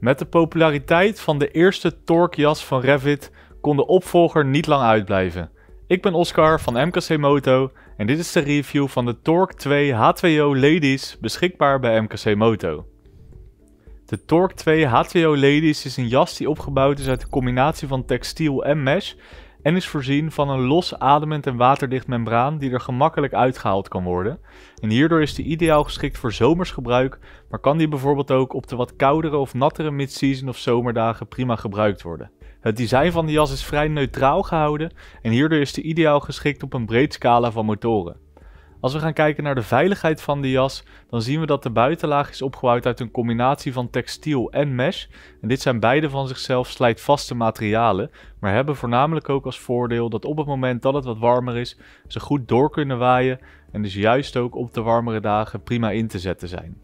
Met de populariteit van de eerste Torq-jas van Revit kon de opvolger niet lang uitblijven. Ik ben Oscar van MKC Moto en dit is de review van de Torque 2 H2O Ladies beschikbaar bij MKC Moto. De Torque 2 H2O Ladies is een jas die opgebouwd is uit een combinatie van textiel en mesh en is voorzien van een los ademend en waterdicht membraan die er gemakkelijk uitgehaald kan worden. En hierdoor is die ideaal geschikt voor zomersgebruik, gebruik, maar kan die bijvoorbeeld ook op de wat koudere of nattere midseason of zomerdagen prima gebruikt worden. Het design van de jas is vrij neutraal gehouden en hierdoor is die ideaal geschikt op een breed scala van motoren. Als we gaan kijken naar de veiligheid van de jas, dan zien we dat de buitenlaag is opgebouwd uit een combinatie van textiel en mesh. En dit zijn beide van zichzelf slijtvaste materialen, maar hebben voornamelijk ook als voordeel dat op het moment dat het wat warmer is, ze goed door kunnen waaien en dus juist ook op de warmere dagen prima in te zetten zijn.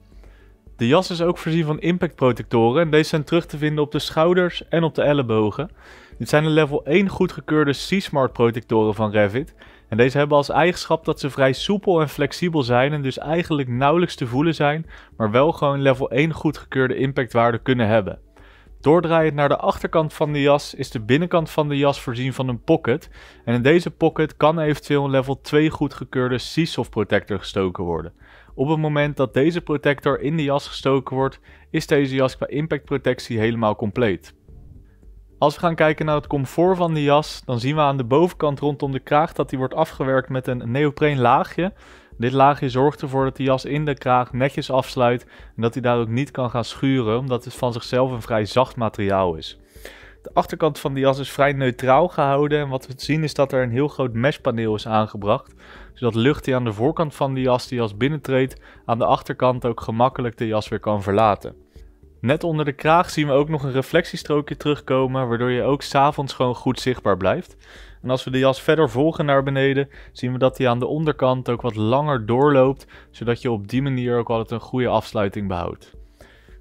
De jas is ook voorzien van impactprotectoren en deze zijn terug te vinden op de schouders en op de ellebogen. Dit zijn de level 1 goedgekeurde C-Smart protectoren van Revit en deze hebben als eigenschap dat ze vrij soepel en flexibel zijn en dus eigenlijk nauwelijks te voelen zijn, maar wel gewoon level 1 goedgekeurde impactwaarde kunnen hebben. Doordraaiend naar de achterkant van de jas is de binnenkant van de jas voorzien van een pocket. En in deze pocket kan eventueel een level 2 goedgekeurde Seasoft Protector gestoken worden. Op het moment dat deze protector in de jas gestoken wordt, is deze jas qua impactprotectie helemaal compleet. Als we gaan kijken naar het comfort van de jas, dan zien we aan de bovenkant rondom de kraag dat die wordt afgewerkt met een neopreen laagje. Dit laagje zorgt ervoor dat de jas in de kraag netjes afsluit en dat hij daar ook niet kan gaan schuren, omdat het van zichzelf een vrij zacht materiaal is. De achterkant van de jas is vrij neutraal gehouden en wat we zien is dat er een heel groot meshpaneel is aangebracht, zodat lucht die aan de voorkant van de jas die jas binnentreedt, aan de achterkant ook gemakkelijk de jas weer kan verlaten. Net onder de kraag zien we ook nog een reflectiestrookje terugkomen, waardoor je ook s'avonds gewoon goed zichtbaar blijft. En als we de jas verder volgen naar beneden, zien we dat hij aan de onderkant ook wat langer doorloopt, zodat je op die manier ook altijd een goede afsluiting behoudt.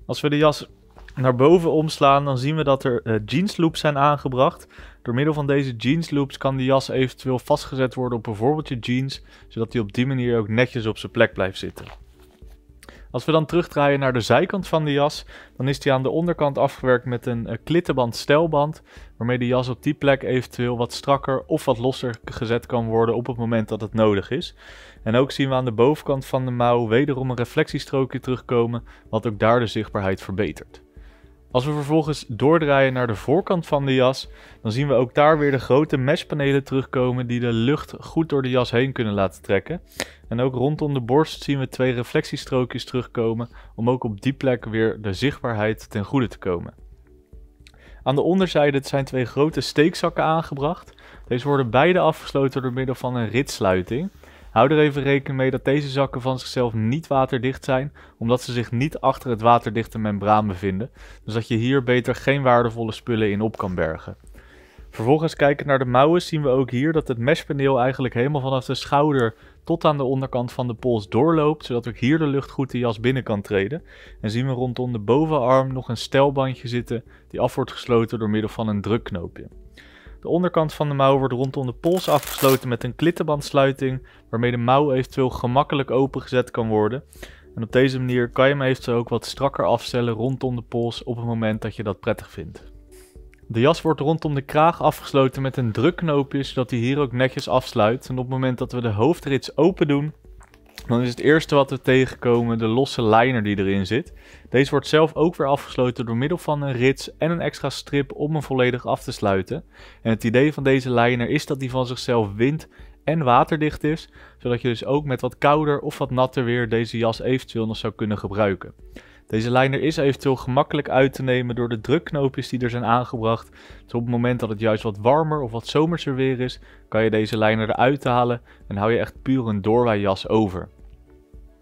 Als we de jas naar boven omslaan, dan zien we dat er uh, jeansloops zijn aangebracht. Door middel van deze jeansloops kan de jas eventueel vastgezet worden op bijvoorbeeld je jeans, zodat hij op die manier ook netjes op zijn plek blijft zitten. Als we dan terugdraaien naar de zijkant van de jas, dan is die aan de onderkant afgewerkt met een eh, klittenband stelband, waarmee de jas op die plek eventueel wat strakker of wat losser gezet kan worden op het moment dat het nodig is. En ook zien we aan de bovenkant van de mouw wederom een reflectiestrookje terugkomen, wat ook daar de zichtbaarheid verbetert. Als we vervolgens doordraaien naar de voorkant van de jas, dan zien we ook daar weer de grote meshpanelen terugkomen die de lucht goed door de jas heen kunnen laten trekken. En ook rondom de borst zien we twee reflectiestrookjes terugkomen om ook op die plek weer de zichtbaarheid ten goede te komen. Aan de onderzijde zijn twee grote steekzakken aangebracht. Deze worden beide afgesloten door middel van een ritsluiting. Hou er even rekening mee dat deze zakken van zichzelf niet waterdicht zijn, omdat ze zich niet achter het waterdichte membraan bevinden, dus dat je hier beter geen waardevolle spullen in op kan bergen. Vervolgens kijken naar de mouwen zien we ook hier dat het meshpaneel eigenlijk helemaal vanaf de schouder tot aan de onderkant van de pols doorloopt, zodat ook hier de lucht goed de jas binnen kan treden. En zien we rondom de bovenarm nog een stelbandje zitten die af wordt gesloten door middel van een drukknoopje. De onderkant van de mouw wordt rondom de pols afgesloten met een klittenbandsluiting, waarmee de mouw eventueel gemakkelijk opengezet kan worden. En op deze manier kan je hem eventueel ook wat strakker afstellen rondom de pols op het moment dat je dat prettig vindt. De jas wordt rondom de kraag afgesloten met een drukknoopje, zodat hij hier ook netjes afsluit. En op het moment dat we de hoofdrits open doen, dan is het eerste wat we tegenkomen de losse liner die erin zit. Deze wordt zelf ook weer afgesloten door middel van een rits en een extra strip om hem volledig af te sluiten. En het idee van deze liner is dat die van zichzelf wind en waterdicht is, zodat je dus ook met wat kouder of wat natter weer deze jas eventueel nog zou kunnen gebruiken. Deze liner is eventueel gemakkelijk uit te nemen door de drukknoopjes die er zijn aangebracht. Dus op het moment dat het juist wat warmer of wat zomerser weer is, kan je deze liner eruit halen en hou je echt puur een jas over.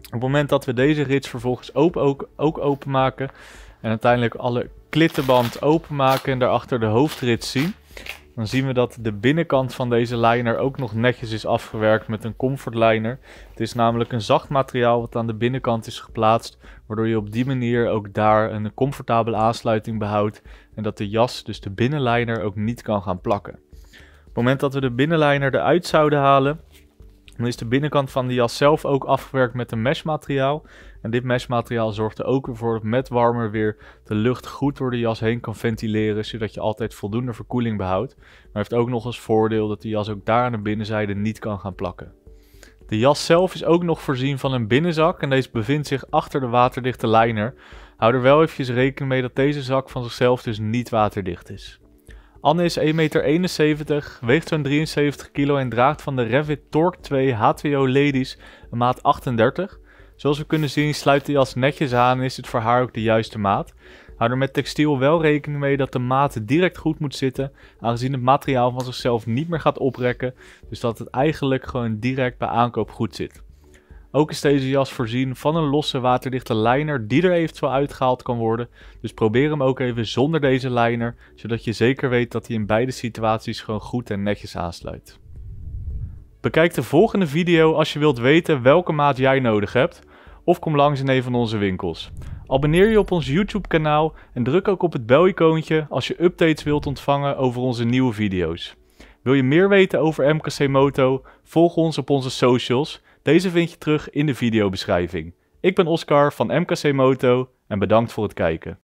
Op het moment dat we deze rits vervolgens open, ook, ook openmaken en uiteindelijk alle klittenband openmaken en daarachter de hoofdrits zien, dan zien we dat de binnenkant van deze liner ook nog netjes is afgewerkt met een comfortliner. Het is namelijk een zacht materiaal wat aan de binnenkant is geplaatst, waardoor je op die manier ook daar een comfortabele aansluiting behoudt en dat de jas, dus de binnenliner, ook niet kan gaan plakken. Op het moment dat we de binnenliner eruit zouden halen, dan is de binnenkant van de jas zelf ook afgewerkt met een meshmateriaal. En dit meshmateriaal zorgt er ook voor dat met warmer weer de lucht goed door de jas heen kan ventileren, zodat je altijd voldoende verkoeling behoudt. Maar heeft ook nog als voordeel dat de jas ook daar aan de binnenzijde niet kan gaan plakken. De jas zelf is ook nog voorzien van een binnenzak en deze bevindt zich achter de waterdichte liner. Hou er wel eventjes rekening mee dat deze zak van zichzelf dus niet waterdicht is. Anne is 1,71 meter, weegt zo'n 73 kilo en draagt van de Revit Torque 2 H2O Ladies een maat 38. Zoals we kunnen zien sluit de jas netjes aan en is het voor haar ook de juiste maat. Hou er met textiel wel rekening mee dat de maat direct goed moet zitten, aangezien het materiaal van zichzelf niet meer gaat oprekken, dus dat het eigenlijk gewoon direct bij aankoop goed zit. Ook is deze jas voorzien van een losse waterdichte liner die er eventueel uitgehaald kan worden. Dus probeer hem ook even zonder deze liner, zodat je zeker weet dat hij in beide situaties gewoon goed en netjes aansluit. Bekijk de volgende video als je wilt weten welke maat jij nodig hebt of kom langs in een van onze winkels. Abonneer je op ons YouTube kanaal en druk ook op het belicoontje als je updates wilt ontvangen over onze nieuwe video's. Wil je meer weten over MKC Moto? Volg ons op onze socials deze vind je terug in de videobeschrijving. Ik ben Oscar van MKC Moto en bedankt voor het kijken.